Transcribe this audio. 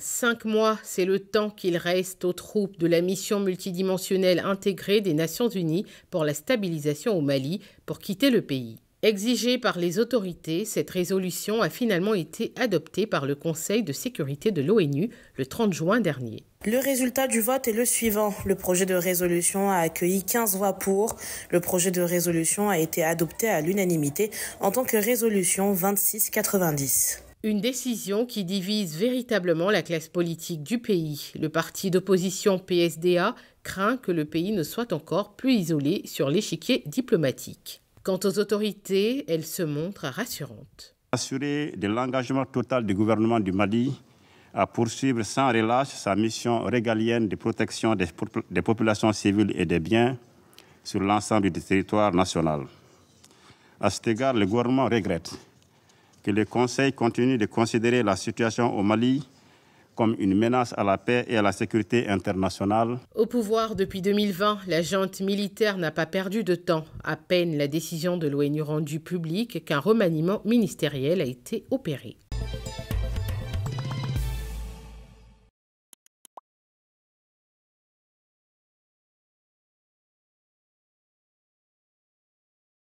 Cinq mois, c'est le temps qu'il reste aux troupes de la mission multidimensionnelle intégrée des Nations Unies pour la stabilisation au Mali pour quitter le pays. Exigée par les autorités, cette résolution a finalement été adoptée par le Conseil de sécurité de l'ONU le 30 juin dernier. Le résultat du vote est le suivant. Le projet de résolution a accueilli 15 voix pour. Le projet de résolution a été adopté à l'unanimité en tant que résolution 2690. Une décision qui divise véritablement la classe politique du pays. Le parti d'opposition PSDA craint que le pays ne soit encore plus isolé sur l'échiquier diplomatique. Quant aux autorités, elles se montrent rassurantes. Assurer de l'engagement total du gouvernement du Mali à poursuivre sans relâche sa mission régalienne de protection des, des populations civiles et des biens sur l'ensemble du territoire national. À cet égard, le gouvernement regrette et le Conseil continue de considérer la situation au Mali comme une menace à la paix et à la sécurité internationale. Au pouvoir depuis 2020, la junte militaire n'a pas perdu de temps. À peine la décision de l'ONU rendue publique qu'un remaniement ministériel a été opéré.